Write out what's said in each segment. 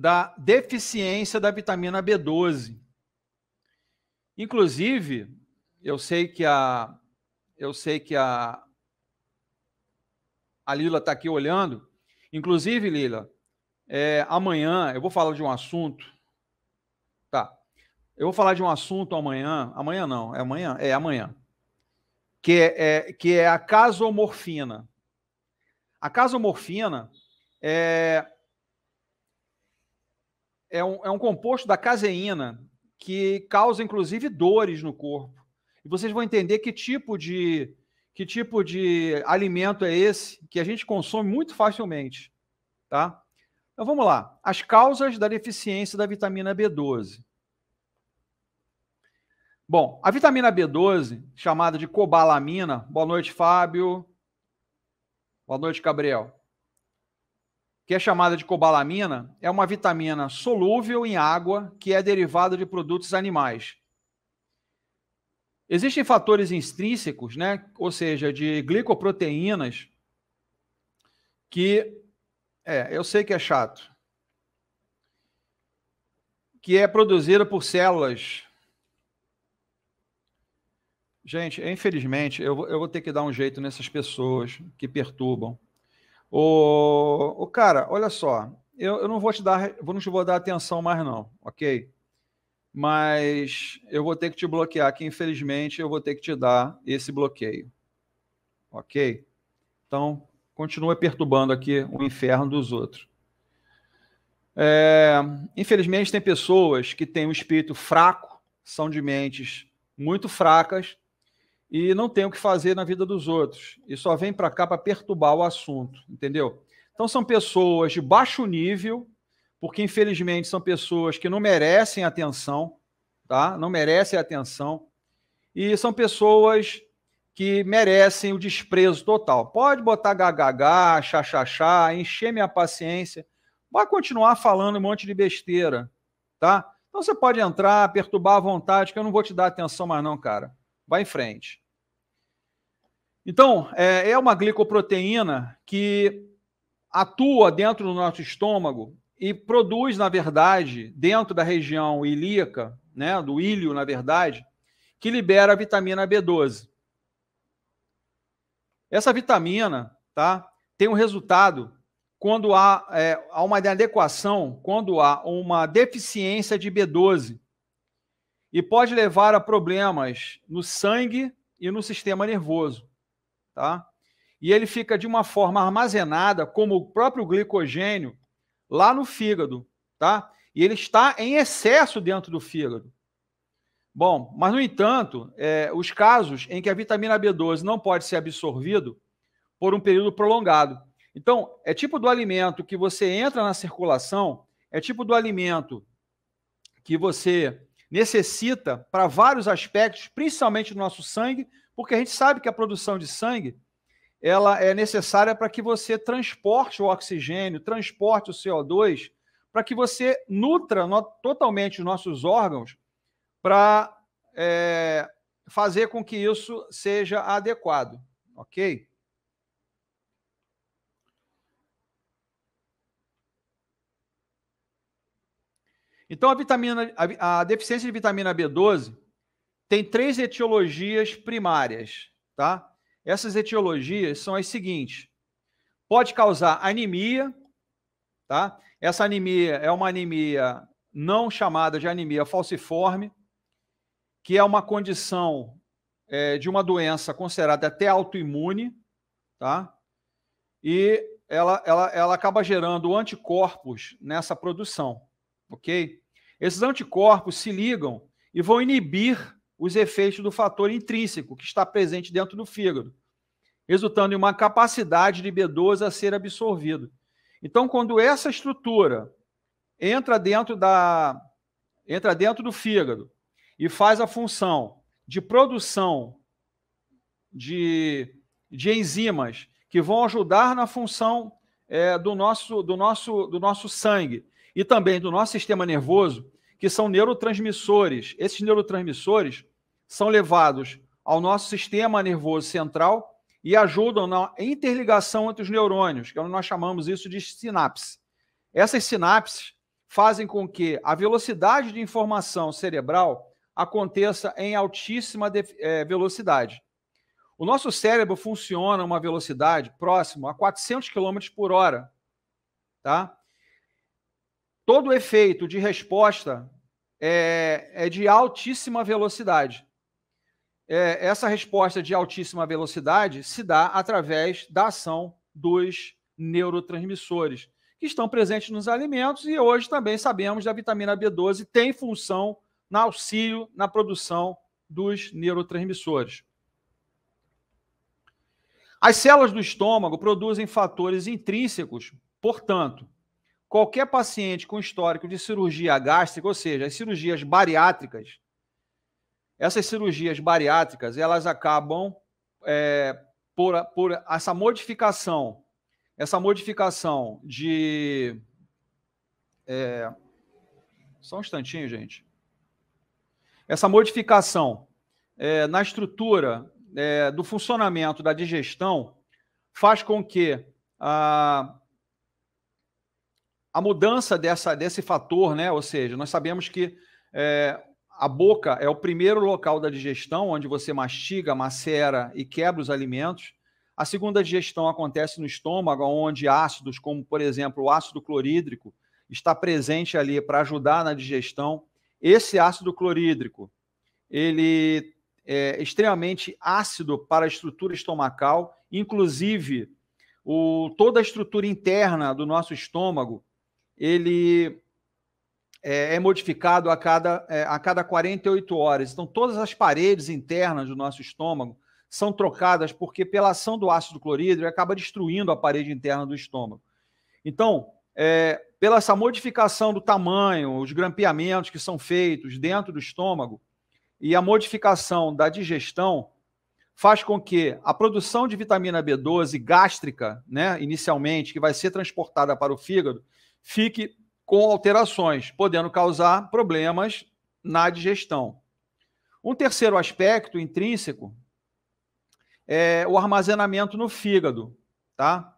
da deficiência da vitamina B12. Inclusive, eu sei que a eu sei que a a Lila está aqui olhando. Inclusive, Lila, é, amanhã eu vou falar de um assunto. Tá. Eu vou falar de um assunto amanhã. Amanhã não, é amanhã. É amanhã. Que é, é que é a casomorfina. A casomorfina é é um, é um composto da caseína que causa, inclusive, dores no corpo. E vocês vão entender que tipo de, que tipo de alimento é esse que a gente consome muito facilmente. Tá? Então vamos lá. As causas da deficiência da vitamina B12. Bom, a vitamina B12, chamada de cobalamina. Boa noite, Fábio. Boa noite, Gabriel que é chamada de cobalamina, é uma vitamina solúvel em água que é derivada de produtos animais. Existem fatores intrínsecos, né? ou seja, de glicoproteínas, que. É, eu sei que é chato. Que é produzida por células. Gente, infelizmente, eu, eu vou ter que dar um jeito nessas pessoas que perturbam. O, o cara, olha só, eu, eu não vou te dar, vou não te vou dar atenção mais não, ok? Mas eu vou ter que te bloquear, que infelizmente eu vou ter que te dar esse bloqueio, ok? Então continua perturbando aqui o inferno dos outros. É, infelizmente tem pessoas que têm um espírito fraco, são de mentes muito fracas e não tem o que fazer na vida dos outros e só vem para cá para perturbar o assunto, entendeu? Então são pessoas de baixo nível, porque infelizmente são pessoas que não merecem atenção, tá? Não merecem atenção e são pessoas que merecem o desprezo total. Pode botar gagagá, xaxaxá, encher minha paciência, vai continuar falando um monte de besteira, tá? Então você pode entrar, perturbar à vontade, que eu não vou te dar atenção mais não, cara. Vai em frente. Então, é, é uma glicoproteína que atua dentro do nosso estômago e produz, na verdade, dentro da região ilíaca, né, do ilho, na verdade, que libera a vitamina B12. Essa vitamina tá, tem um resultado quando há, é, há uma inadequação, quando há uma deficiência de B12 e pode levar a problemas no sangue e no sistema nervoso, tá? E ele fica de uma forma armazenada, como o próprio glicogênio, lá no fígado, tá? E ele está em excesso dentro do fígado. Bom, mas no entanto, é, os casos em que a vitamina B12 não pode ser absorvido por um período prolongado. Então, é tipo do alimento que você entra na circulação, é tipo do alimento que você necessita para vários aspectos, principalmente do nosso sangue, porque a gente sabe que a produção de sangue ela é necessária para que você transporte o oxigênio, transporte o CO2, para que você nutra no, totalmente os nossos órgãos para é, fazer com que isso seja adequado, ok? Então, a, vitamina, a, a deficiência de vitamina B12 tem três etiologias primárias, tá? Essas etiologias são as seguintes: pode causar anemia, tá? Essa anemia é uma anemia não chamada de anemia falciforme, que é uma condição é, de uma doença considerada até autoimune, tá? E ela, ela, ela acaba gerando anticorpos nessa produção, ok? Esses anticorpos se ligam e vão inibir os efeitos do fator intrínseco que está presente dentro do fígado, resultando em uma capacidade de B12 a ser absorvido. Então, quando essa estrutura entra dentro da entra dentro do fígado e faz a função de produção de, de enzimas que vão ajudar na função é, do, nosso, do, nosso, do nosso sangue e também do nosso sistema nervoso, que são neurotransmissores. Esses neurotransmissores são levados ao nosso sistema nervoso central e ajudam na interligação entre os neurônios, que é nós chamamos isso de sinapse. Essas sinapses fazem com que a velocidade de informação cerebral aconteça em altíssima eh, velocidade. O nosso cérebro funciona a uma velocidade próxima a 400 km por hora, tá? todo efeito de resposta é, é de altíssima velocidade. É, essa resposta de altíssima velocidade se dá através da ação dos neurotransmissores, que estão presentes nos alimentos e hoje também sabemos da vitamina B12 tem função na auxílio na produção dos neurotransmissores. As células do estômago produzem fatores intrínsecos, portanto, qualquer paciente com histórico de cirurgia gástrica, ou seja, as cirurgias bariátricas, essas cirurgias bariátricas, elas acabam é, por, por essa modificação, essa modificação de... É, só um instantinho, gente. Essa modificação é, na estrutura é, do funcionamento da digestão faz com que a a mudança dessa, desse fator, né? Ou seja, nós sabemos que é, a boca é o primeiro local da digestão, onde você mastiga, macera e quebra os alimentos. A segunda digestão acontece no estômago, onde ácidos, como por exemplo o ácido clorídrico, está presente ali para ajudar na digestão. Esse ácido clorídrico, ele é extremamente ácido para a estrutura estomacal, inclusive o, toda a estrutura interna do nosso estômago ele é, é, modificado a cada, é, a cada 48 horas. Então, todas as paredes internas do nosso estômago são trocadas porque, pela ação do ácido clorídrico, acaba destruindo a parede interna do estômago. Então, é, pela essa modificação do tamanho, os grampeamentos que são feitos dentro do estômago e a modificação da digestão, faz com que a produção de vitamina B12 gástrica, né, inicialmente, que vai ser transportada para o fígado, fique com alterações, podendo causar problemas na digestão. Um terceiro aspecto intrínseco é o armazenamento no fígado, tá?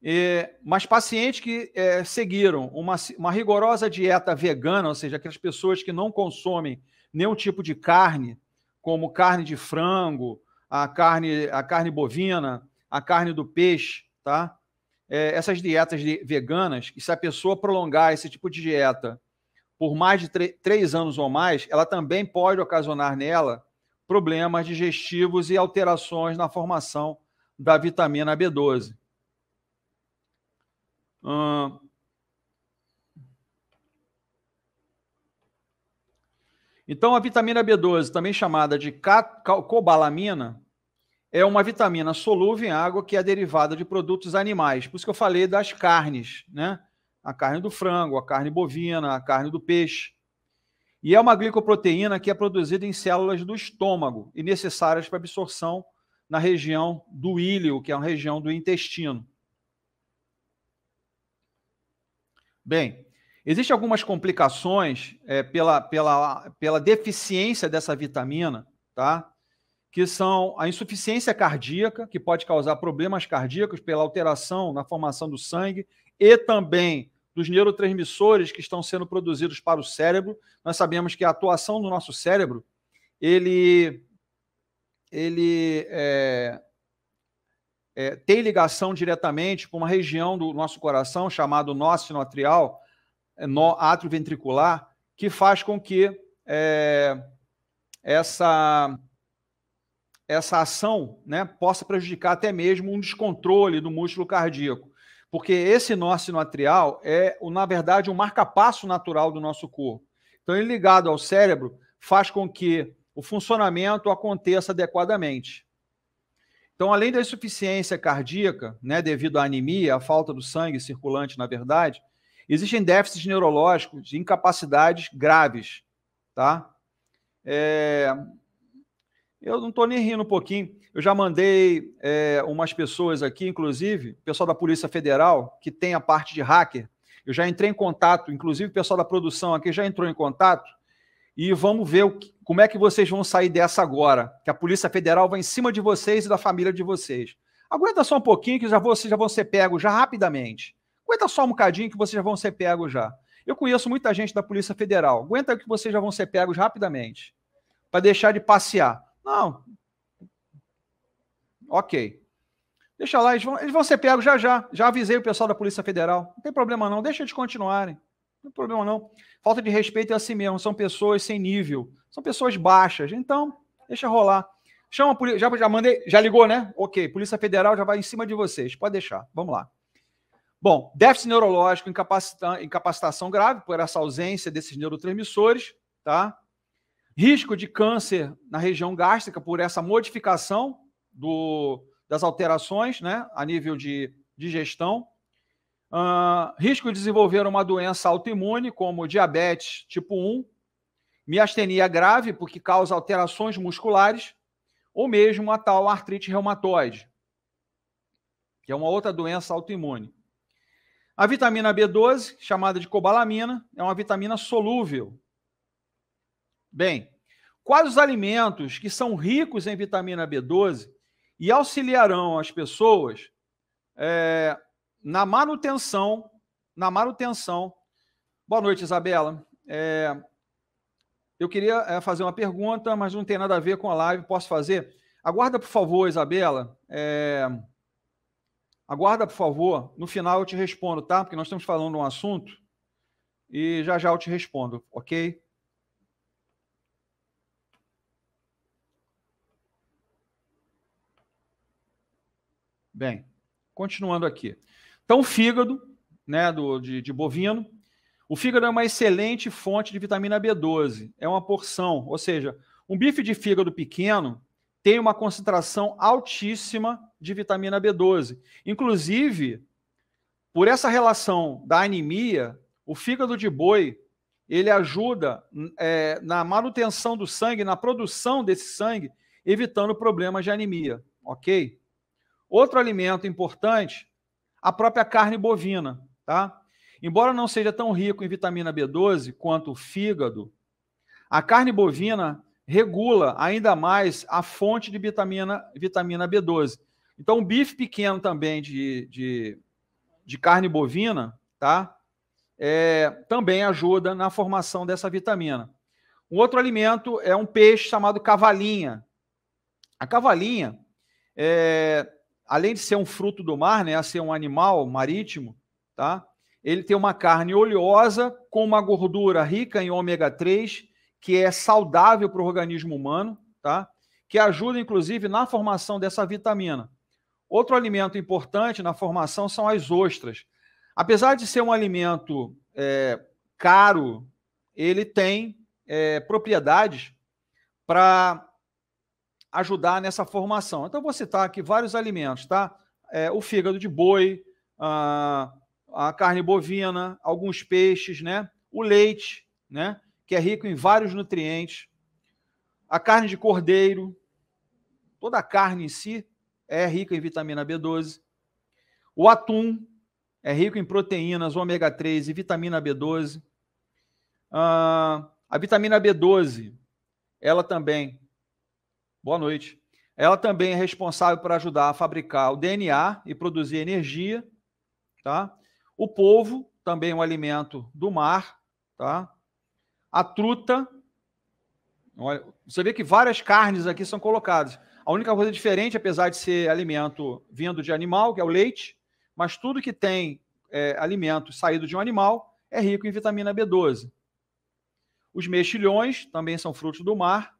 E, mas pacientes que é, seguiram uma, uma rigorosa dieta vegana, ou seja, aquelas pessoas que não consomem nenhum tipo de carne, como carne de frango, a carne, a carne bovina, a carne do peixe, tá? é, essas dietas de, veganas, e se a pessoa prolongar esse tipo de dieta por mais de três anos ou mais, ela também pode ocasionar nela problemas digestivos e alterações na formação da vitamina B12. Hum. Então, a vitamina B12, também chamada de cobalamina, é uma vitamina solúvel em água que é derivada de produtos animais. Por isso que eu falei das carnes, né? A carne do frango, a carne bovina, a carne do peixe. E é uma glicoproteína que é produzida em células do estômago e necessárias para absorção na região do íleo, que é uma região do intestino. Bem, existem algumas complicações é, pela, pela, pela deficiência dessa vitamina, tá? que são a insuficiência cardíaca, que pode causar problemas cardíacos pela alteração na formação do sangue, e também dos neurotransmissores que estão sendo produzidos para o cérebro. Nós sabemos que a atuação do nosso cérebro, ele, ele é, é, tem ligação diretamente com uma região do nosso coração chamado nó sinoatrial, é, nó atrioventricular, que faz com que é, essa essa ação né, possa prejudicar até mesmo um descontrole do músculo cardíaco. Porque esse nó sinoatrial é, na verdade, um marcapasso natural do nosso corpo. Então, ele ligado ao cérebro faz com que o funcionamento aconteça adequadamente. Então, além da insuficiência cardíaca, né, devido à anemia, à falta do sangue circulante, na verdade, existem déficits neurológicos e incapacidades graves, tá? É, eu não estou nem rindo um pouquinho. Eu já mandei é, umas pessoas aqui, inclusive, pessoal da Polícia Federal, que tem a parte de hacker. Eu já entrei em contato, inclusive o pessoal da produção aqui já entrou em contato. E vamos ver que, como é que vocês vão sair dessa agora. Que a Polícia Federal vai em cima de vocês e da família de vocês. Aguenta só um pouquinho que já vocês já vão ser pegos já rapidamente. Aguenta só um bocadinho que vocês já vão ser pegos já. Eu conheço muita gente da Polícia Federal. Aguenta que vocês já vão ser pegos rapidamente. Para deixar de passear. Não. Ok. Deixa lá, eles vão, eles vão ser pegos já já. Já avisei o pessoal da Polícia Federal. Não tem problema não, deixa eles continuarem. Não tem problema não. Falta de respeito é assim mesmo, são pessoas sem nível, são pessoas baixas. Então, deixa rolar. Chama a polícia, já, já mandei, já ligou, né? OK, Polícia Federal já vai em cima de vocês. Pode deixar. Vamos lá. Bom, déficit neurológico, incapacitação grave por essa ausência desses neurotransmissores, tá? risco de câncer na região gástrica por essa modificação do, das alterações né, a nível de digestão, uh, risco de desenvolver uma doença autoimune, como diabetes tipo 1, miastenia grave, porque causa alterações musculares, ou mesmo a tal artrite reumatoide, que é uma outra doença autoimune. A vitamina B12, chamada de cobalamina, é uma vitamina solúvel, Bem, quais os alimentos que são ricos em vitamina B12 e auxiliarão as pessoas é, na manutenção, na manutenção. Boa noite, Isabela. É, eu queria é, fazer uma pergunta, mas não tem nada a ver com a live. Posso fazer? Aguarda, por favor, Isabela. É, aguarda, por favor. No final eu te respondo, tá? Porque nós estamos falando um assunto e já já eu te respondo, ok? Bem, continuando aqui. Então, o fígado, né, do, de, de bovino. O fígado é uma excelente fonte de vitamina B12. É uma porção, ou seja, um bife de fígado pequeno tem uma concentração altíssima de vitamina B12. Inclusive, por essa relação da anemia, o fígado de boi ele ajuda é, na manutenção do sangue, na produção desse sangue, evitando problemas de anemia, ok? Outro alimento importante, a própria carne bovina, tá? Embora não seja tão rico em vitamina B12 quanto o fígado, a carne bovina regula ainda mais a fonte de vitamina, vitamina B12. Então, um bife pequeno também de, de, de carne bovina, tá? É, também ajuda na formação dessa vitamina. Um outro alimento é um peixe chamado cavalinha. A cavalinha é, além de ser um fruto do mar, né, a ser um animal marítimo, tá? Ele tem uma carne oleosa com uma gordura rica em ômega 3, que é saudável para o organismo humano, tá? Que ajuda inclusive na formação dessa vitamina. Outro alimento importante na formação são as ostras. Apesar de ser um alimento é, caro, ele tem é, propriedades para ajudar nessa formação. Então, vou citar aqui vários alimentos, tá? É, o fígado de boi, a, a carne bovina, alguns peixes, né? O leite, né? Que é rico em vários nutrientes. A carne de cordeiro, toda a carne em si é rica em vitamina B12. O atum é rico em proteínas, ômega 3 e vitamina B12. Ah, a vitamina B12, ela também Boa noite. Ela também é responsável por ajudar a fabricar o DNA e produzir energia, tá? O povo também um alimento do mar, tá? A truta, você vê que várias carnes aqui são colocadas. A única coisa diferente, apesar de ser alimento vindo de animal, que é o leite, mas tudo que tem é, alimento saído de um animal é rico em vitamina B12. Os mexilhões também são frutos do mar.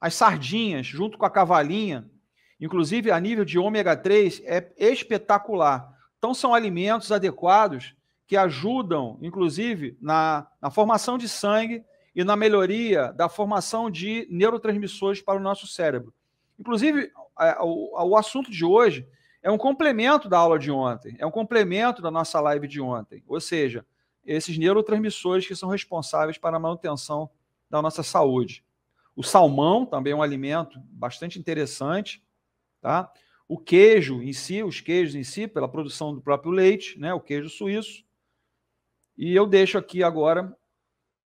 As sardinhas, junto com a cavalinha, inclusive a nível de ômega 3, é espetacular. Então, são alimentos adequados que ajudam, inclusive, na, na formação de sangue e na melhoria da formação de neurotransmissores para o nosso cérebro. Inclusive, a, o assunto de hoje é um complemento da aula de ontem, é um complemento da nossa live de ontem. Ou seja, esses neurotransmissores que são responsáveis para a manutenção da nossa saúde. O salmão também é um alimento bastante interessante, tá? O queijo em si, os queijos em si, pela produção do próprio leite, né? O queijo suíço. E eu deixo aqui agora